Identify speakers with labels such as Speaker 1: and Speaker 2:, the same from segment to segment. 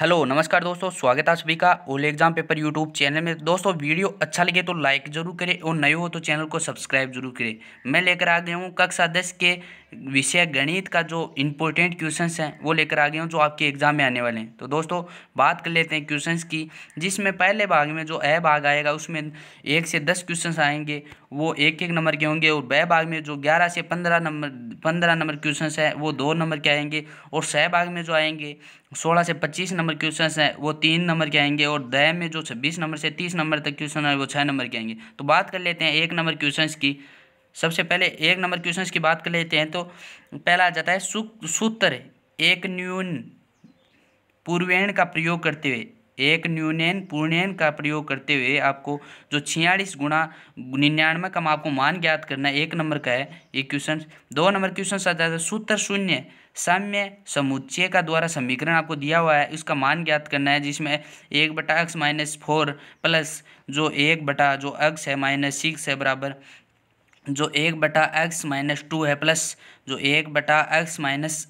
Speaker 1: hello नमस्कार दोस्तों स्वागत है आप सभी का ओल एग्जाम पेपर यूट्यूब चैनल में दोस्तों वीडियो अच्छा लगे तो लाइक जरूर करें और नए हो तो चैनल को सब्सक्राइब जरूर करें मैं लेकर आ गया हूँ कक्षा दस के विषय गणित का जो इंपॉर्टेंट क्वेश्चंस हैं वो लेकर आ गए हूँ जो आपके एग्ज़ाम में आने वाले हैं तो दोस्तों बात कर लेते हैं क्वेश्चंस की जिसमें पहले भाग में जो ए भाग आएगा उसमें एक से दस क्वेश्चंस आएंगे वो एक एक नंबर के होंगे और बे भाग में जो ग्यारह से पंद्रह नंबर पंद्रह नंबर क्वेश्चन हैं वो दो नंबर के आएंगे और सह भाग में जो आएंगे सोलह से पच्चीस नंबर क्वेश्चन हैं वो तीन नंबर के आएंगे और दह में जो छब्बीस नंबर से तीस नंबर तक क्वेश्चन है वो छः नंबर के आएंगे तो बात कर लेते हैं एक नंबर क्वेश्चन की सबसे पहले एक नंबर क्वेश्चन की बात कर लेते हैं तो पहला आ जाता है सूत्र एक न्यून पूर्वेण का प्रयोग करते हुए एक न्यूनेन पूर्णेन का प्रयोग करते हुए आपको जो छियालीस गुणा निन्यानवे का आपको मान ज्ञात करना है एक नंबर का है ये क्वेश्चन दो नंबर क्वेश्चन आ जाता है सूत्र शून्य साम्य समुच्चय का द्वारा समीकरण आपको दिया हुआ है इसका मान ज्ञात करना है जिसमें एक बटा एक्स माइनस फोर प्लस जो एक बटा जो एक्स है माइनस सिक्स है बराबर जो एक बटा एक्स माइनस टू है प्लस जो एक बटा एक्स माइनस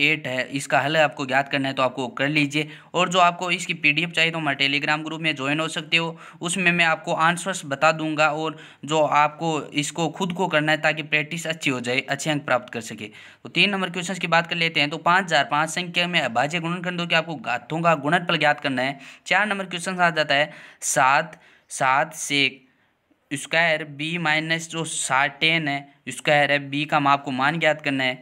Speaker 1: एट है इसका हल आपको ज्ञात करना है तो आपको कर लीजिए और जो आपको इसकी पीडीएफ चाहिए तो हमारे टेलीग्राम ग्रुप में ज्वाइन हो सकते हो उसमें मैं आपको आंसर्स बता दूंगा और जो आपको इसको खुद को करना है ताकि प्रैक्टिस अच्छी हो जाए अच्छे अंक प्राप्त कर सके तो तीन नंबर क्वेश्चन की बात कर लेते हैं तो पाँच हज़ार पाँच संख्या में अभाज्य कर दो कि आपको घातों का गुणनफल ज्ञात करना है चार नंबर क्वेश्चन आ जाता है सात सात से स्क्वायर बी माइनस जो साटेन टेन है स्क्वायर है बी का हम आपको मान ज्ञात करना है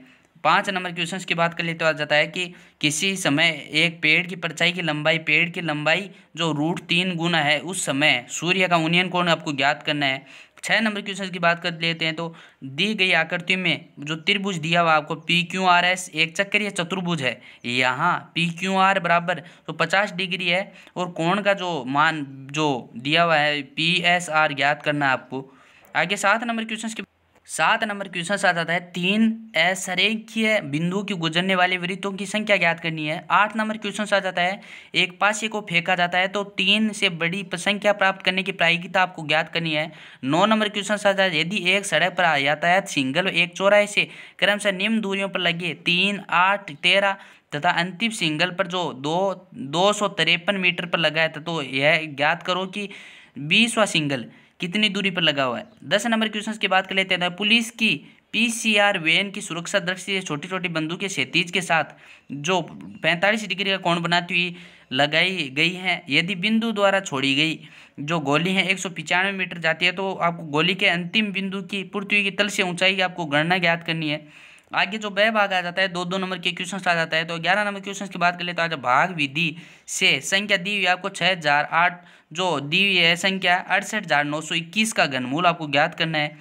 Speaker 1: पाँच नंबर क्वेश्चन की बात कर ले तो आ जाता है कि किसी समय एक पेड़ की परछाई की लंबाई पेड़ की लंबाई जो रूट तीन गुना है उस समय सूर्य का यूनियन कोण आपको ज्ञात करना है छः नंबर क्वेश्चन की बात कर लेते हैं तो दी गई आकृति में जो त्रिभुज दिया हुआ आपको पी क्यू आर एस एक चक्कर या चतुर्भुज है यहाँ पी क्यू आर बराबर तो पचास डिग्री है और कोण का जो मान जो दिया हुआ है पी एस आर ज्ञात करना है आपको आगे सात नंबर क्वेश्चन की सात नंबर क्वेश्चन साथ आता है तीन असरेखीय बिंदुओं की गुजरने वाले वृत्तों की संख्या ज्ञात करनी है आठ नंबर क्वेश्चन साथ आता है एक पासे को फेंका जाता है तो तीन से बड़ी संख्या प्राप्त करने की प्रायिकता आपको ज्ञात करनी है नौ नंबर क्वेश्चन साथ आता है यदि एक सड़क पर यातायात सिंगल एक चौराहे से क्रमशः निम्न दूरियों पर लगे तीन आठ तेरह तथा अंतिम सिंगल पर जो दो दो सौ तिरपन मीटर पर लगा था तो यह ज्ञात करो कि बीसवा सिंगल कितनी दूरी पर लगा हुआ है दस नंबर क्वेश्चन की बात कर लेते हैं पुलिस की पीसीआर वैन की सुरक्षा दृष्टि से छोटी छोटी बंदूकें क्षेत्रीज के साथ जो 45 डिग्री का कोण बनाती हुई लगाई गई हैं यदि बिंदु द्वारा छोड़ी गई जो गोली है एक मीटर जाती है तो आपको गोली के अंतिम बिंदु की पृथ्वी की तल से ऊंचाई की आपको गणना ज्ञात करनी है आगे जो वह भाग आ जाता है दो दो नंबर के क्वेश्चन आ जाता है तो ग्यारह नंबर क्वेश्चन की बात कर ले तो आज भाग विधि से संख्या दी हुई आपको छः हजार आठ जो दी हुई है संख्या अड़सठ हजार नौ सौ इक्कीस का घनमूल आपको ज्ञात करना है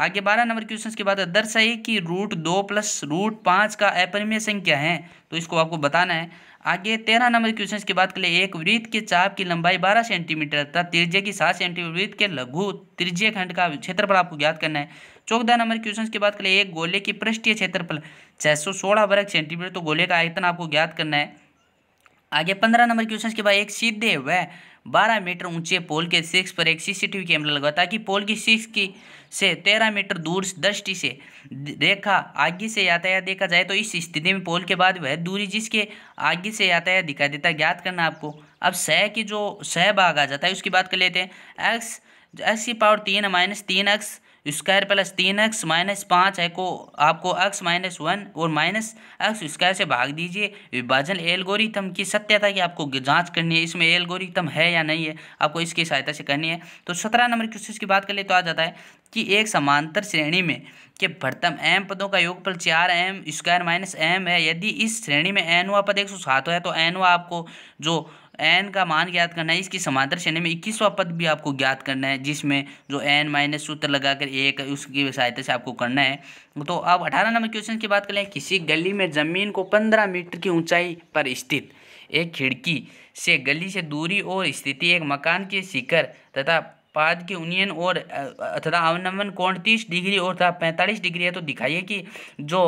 Speaker 1: आगे बारह नंबर क्वेश्चन की बात है दर्शाइए कि रूट दो प्लस रूट पाँच का अपरिमेय संख्या है तो इसको आपको बताना है आगे तेरह नंबर क्वेश्चन की बात करें एक वृत्त के चाप की लंबाई बारह सेंटीमीटर तथा त्रिज्या की सात सेंटीमीटर वृत्त के लघु त्रिज्य खंड का क्षेत्रफल आपको ज्ञात करना है चौदह नंबर क्वेश्चन की बात करें एक गोले की पृष्ठीय क्षेत्रफल छह सौ सोलह वर्ग सेंटीमीटर तो गोले का आयतन आपको ज्ञात करना है आगे पंद्रह नंबर क्वेश्चन के बाद एक सीधे व 12 मीटर ऊंचे पोल के सिक्स पर एक सीसीटीवी कैमरा लगा ताकि पोल की सिक्स की से 13 मीटर दूर दृष्टि से देखा आगे से यातायात देखा जाए तो इस स्थिति में पोल के बाद वह दूरी जिसके आगे से यातायात दिखाई देता ज्ञात करना आपको अब सह की जो सह भाग आ जाता है उसकी बात कर लेते हैं एक्स जो एक्स की पावर तीन है माइनस तीन एक्स स्क्वायर प्लस तीन एक्स माइनस पाँच है को आपको एक्स माइनस वन और माइनस एक्स स्क्वायर से भाग दीजिए विभाजन एल्गोरिथम की सत्यता की आपको जांच करनी है इसमें एल्गोरिथम है या नहीं है आपको इसकी सहायता से करनी है तो सत्रह नंबर क्वेश्चन की बात कर ले तो आ जाता है कि एक समांतर श्रेणी में के भरतम एम पदों का योगफल चार एम स्क्वायर माइनस एम है यदि इस श्रेणी में एनवा पद एक सौ सात है तो एनवा आपको जो एन का मान ज्ञात करना है इसकी समांतर श्रेणी में इक्कीसवा पद भी आपको ज्ञात करना है जिसमें जो एन माइनस सूत्र लगाकर एक उसकी सहायता से आपको करना है तो अब अठारह नंबर क्वेश्चन की बात करें किसी गली में ज़मीन को पंद्रह मीटर की ऊंचाई पर स्थित एक खिड़की से गली से दूरी और स्थिति एक मकान के शिखर तथा पाद के उनियन और तथा अवनमन कोण तीस डिग्री और तथा पैंतालीस डिग्री है तो दिखाइए कि जो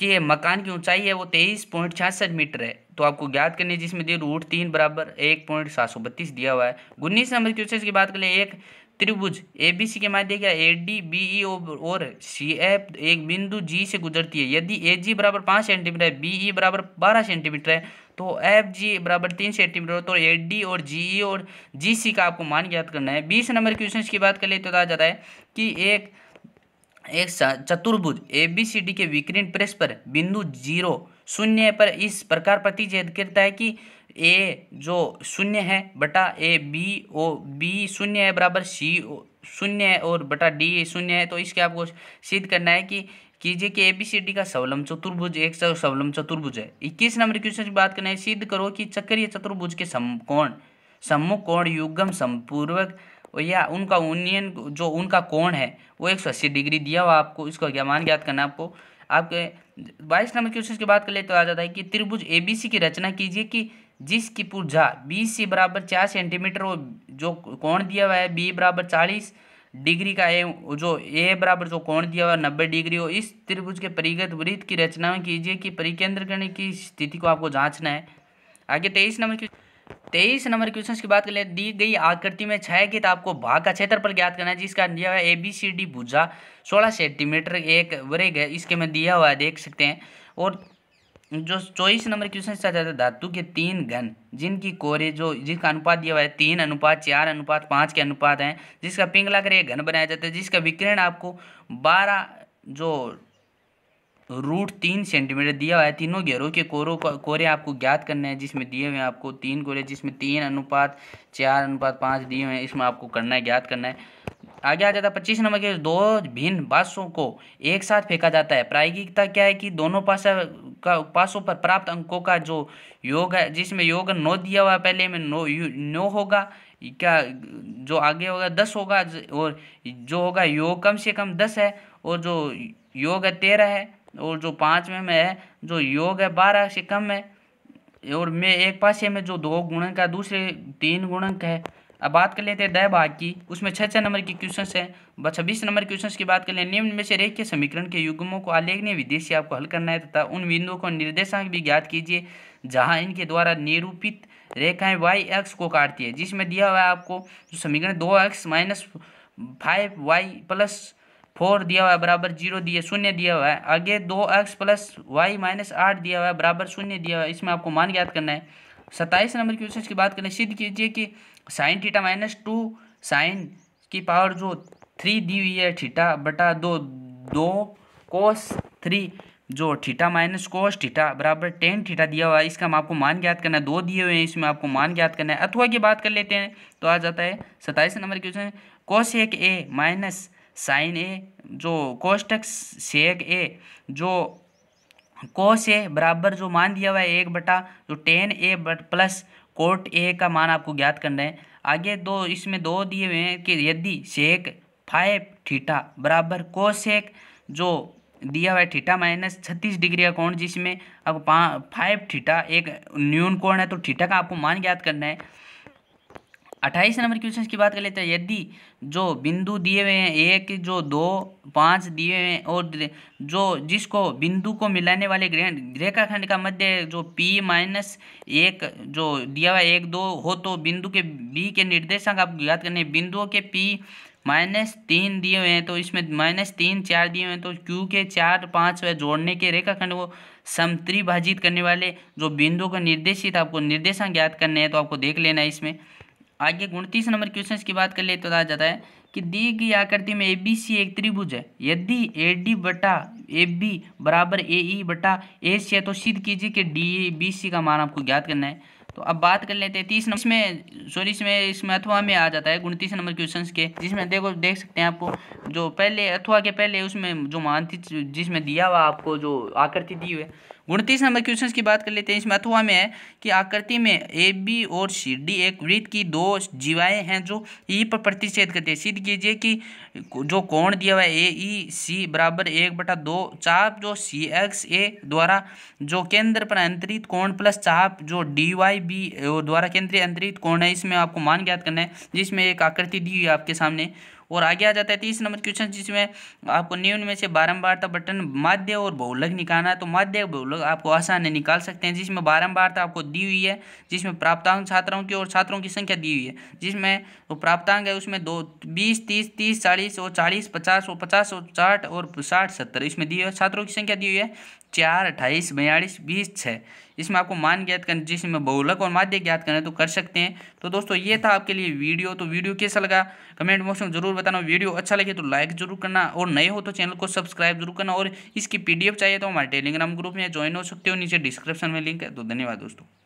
Speaker 1: कि मकान की ऊंचाई है वो तेईस पॉइंट छियासठ मीटर है तो आपको ज्ञात करनी है जिसमें दिए रूट तीन बराबर एक पॉइंट सात सौ बत्तीस दिया हुआ है उन्नीस नंबर क्वेश्चन की बात करें एक त्रिभुज ए बी सी के माध्य क्या ए डी बी ई और सी एफ एक बिंदु जी से गुजरती है यदि ए जी बराबर पाँच सेंटीमीटर है बी ई e बराबर बारह सेंटीमीटर है तो एफ जी बराबर तीन सेंटीमीटर तो ए डी और जी ई e और जी सी का आपको मान ज्ञात करना है बीस नंबर क्वेश्चन की बात कर ले तो कहा जाता है कि एक एक चतुर्भुज ए बी सी डी के विकीर्ण प्रेस पर बिंदु जीरो शून्य पर इस प्रकार प्रतिचेद करता है कि ए जो शून्य है बटा ए बी ओ बी शून्य है बराबर सी शून्य है और बटा डी शून्य है तो इसके आपको सिद्ध करना है कि कीजिए कि ए बी सी डी का सवलम चतुर्भुज एक सवलम चतुर्भुज है इक्कीस नंबर क्वेश्चन की बात करना है सिद्ध करो कि चक्रीय चतुर्भुज के समकोण सम्मुख कोण युगम समपूर्वक और या उनका ओनियन जो उनका कोण है वो एक सौ अस्सी डिग्री दिया हुआ आपको इसको मान ज्ञात करना आपको आपके बाईस नंबर क्वेश्चन की बात कर ले तो आ जाता है कि त्रिभुज सी की रचना कीजिए कि जिसकी पूर्जा बी सी बराबर चार सेंटीमीटर और जो कोण दिया हुआ है बी बराबर चालीस डिग्री का ए जो ए बराबर जो कोण दिया हुआ है नब्बे डिग्री हो इस त्रिभुज के परिगत वृत्त की रचना कीजिए कि परिकेंद्र की स्थिति को आपको जांचना है आगे तेईस नंबर की तेईस नंबर क्वेश्चन की बात करें दी गई आकृति में छह आपको भाग का क्षेत्रफल ज्ञात करना है जिसका दिया हुआ है ए बी सी डी भुजा सोलह सेंटीमीटर एक वर्ग है इसके में दिया हुआ है देख सकते हैं और जो चौबीस नंबर क्वेश्चन चाहता था धातु के तीन घन जिनकी कोरे जो जिसका अनुपात दिया हुआ है तीन अनुपात चार अनुपात पाँच के अनुपात हैं जिसका पिंगला कर एक घन बनाया जाता है जिसका विकिरण आपको बारह जो रूट तीन सेंटीमीटर दिया हुआ है तीनों घेरों के कोरों को, कोरे आपको ज्ञात करने हैं जिसमें दिए हुए हैं आपको तीन कोरे जिसमें तीन अनुपात चार अनुपात पाँच दिए हुए हैं इसमें आपको करना है ज्ञात करना है आगे आ जाता है पच्चीस नंबर के दो भिन्न पासों को एक साथ फेंका जाता है प्रायोगिकता क्या है कि दोनों पासा का पासों पर प्राप्त अंकों का जो योग है जिसमें योग नौ दिया हुआ है पहले में नौ नौ होगा क्या जो आगे होगा दस होगा और जो होगा योग कम से कम दस है और जो योग है तेरह है और जो पाँचवें में है जो योग है बारह से कम है और मैं एक पास में जो दो गुणक है दूसरे तीन गुणक है अब बात कर लेते हैं दह भाग की उसमें छः छः नंबर के क्वेश्चन हैं छब्बीस नंबर क्वेश्चन की बात कर लें निम्न में से रेख के समीकरण के युग्मों को आलेखनीय विधि से आपको हल करना है तथा उन बिंदुओं को निर्देशांक भी ज्ञात कीजिए जहाँ इनके द्वारा निरूपित रेखाएं वाई एक्स को काटती है जिसमें दिया हुआ है आपको समीकरण दो x minus five y plus four दिया हुआ है बराबर जीरो दिए शून्य दिया हुआ है आगे दो एक्स प्लस वाई माइनस आठ दिया हुआ है बराबर शून्य दिया हुआ है इसमें आपको मान ज्ञात करना है सत्ताईस नंबर क्वेश्चन की बात करें सिद्ध कीजिए कि sine theta minus two sine की पावर जो थ्री दी हुई है थीटा बटा दो दो कोस थ्री जो थीटा माइनस कोस थीटा बराबर टेन थीटा दिया हुआ है इसका हम आपको मान ज्ञात करना है दो दिए हुए हैं इसमें आपको मान ज्ञात करना है अथवा की बात कर लेते हैं तो आ जाता है सत्ताईस नंबर क्वेश्चन कोस एक ए माइनस साइन ए जो कोष्टक सेक ए जो कोस ए बराबर जो मान दिया हुआ है एक बटा जो tan A but plus cot A का मान आपको ज्ञात करना है आगे दो इसमें दो दिए हुए हैं कि यदि सेक फाइव ठीठा बराबर कोशेक जो दिया हुआ है ठीठा माइनस छत्तीस डिग्री का कोण जिसमें आपको फाइव ठीठा एक न्यून कोण है तो ठीठा का आपको मान ज्ञात करना है अट्ठाईस नंबर क्वेश्चन की बात कर लेते हैं यदि जो बिंदु दिए हुए हैं एक जो दो पाँच दिए हुए हैं और जो जिसको बिंदु को मिलाने वाले ग्रह रेखाखंड का मध्य जो पी माइनस एक जो दिया हुआ एक दो हो तो बिंदु के बी के निर्देशांक आप याद करने बिंदुओं के पी माइनस तीन दिए हुए हैं तो इसमें माइनस तीन चार दिए हुए हैं तो क्यू के चार पाँच व जोड़ने के रेखाखंड को समत्रिभाजित करने वाले जो बिंदुओं का निर्देशित आपको निर्देशांक ज्ञात करने हैं तो आपको देख लेना है इसमें आगे उनतीस नंबर क्वेश्चन की बात कर ले तो आ जाता है कि दी गई आकृति में ए बी सी एक त्रिभुज है यदि ए डी बटा ए बी बराबर ए ई बटा ए सी है तो सिद्ध कीजिए कि डी बी सी का मान आपको ज्ञात करना है तो अब बात कर लेते हैं तीस नंबर इसमें सॉरी इसमें इसमें अथवा में आ जाता है उनतीस नंबर क्वेश्चन के जिसमें देखो देख सकते हैं आपको जो पहले अथवा के पहले उसमें जो मान थी जिसमें दिया हुआ आपको जो आकृति दी हुई है उनतीस नंबर क्वेश्चन की बात कर लेते हैं इसमें अथवा में है कि आकृति में ए बी और सी डी एक वृत्त की दो जीवाएं हैं जो ई e पर प्रतिषेध करते हैं सिद्ध कीजिए कि जो कोण दिया हुआ है ए ई सी बराबर एक बटा दो चाप जो सी एक्स ए द्वारा जो केंद्र पर अंतरित कोण प्लस चाप जो डी वाई बी द्वारा केंद्रीय अंतरित कोण है इसमें आपको मान ज्ञात करना है जिसमें एक आकृति दी हुई है आपके सामने और आगे आ जाता है तीस नंबर क्वेश्चन जिसमें आपको निम्न में से था बटन माध्य और बहुलक निकालना है तो माध्य बहुलक आपको आसान है निकाल सकते हैं जिसमें था आपको दी हुई है जिसमें प्राप्तांक छात्रों की और छात्रों की संख्या दी हुई है जिसमें तो प्राप्तांक है उसमें दो बीस तीस तीस चालीस और चालीस पचास और पचास और साठ और साठ सत्तर इसमें दी हुई है छात्रों की संख्या दी हुई है चार अट्ठाईस बयालीस बीस छः इसमें आपको मान ज्ञात करना जिसमें बहुलक और माध्य ज्ञात करना है तो कर सकते हैं तो दोस्तों ये था आपके लिए वीडियो तो वीडियो कैसा लगा कमेंट बॉक्स में जरूर बताना वीडियो अच्छा लगे तो लाइक जरूर करना और नए हो तो चैनल को सब्सक्राइब जरूर करना और इसकी पी चाहिए तो हमारे टेलीग्राम ग्रुप में ज्वाइन हो सकते हो नीचे डिस्क्रिप्शन में लिंक है तो धन्यवाद दोस्तों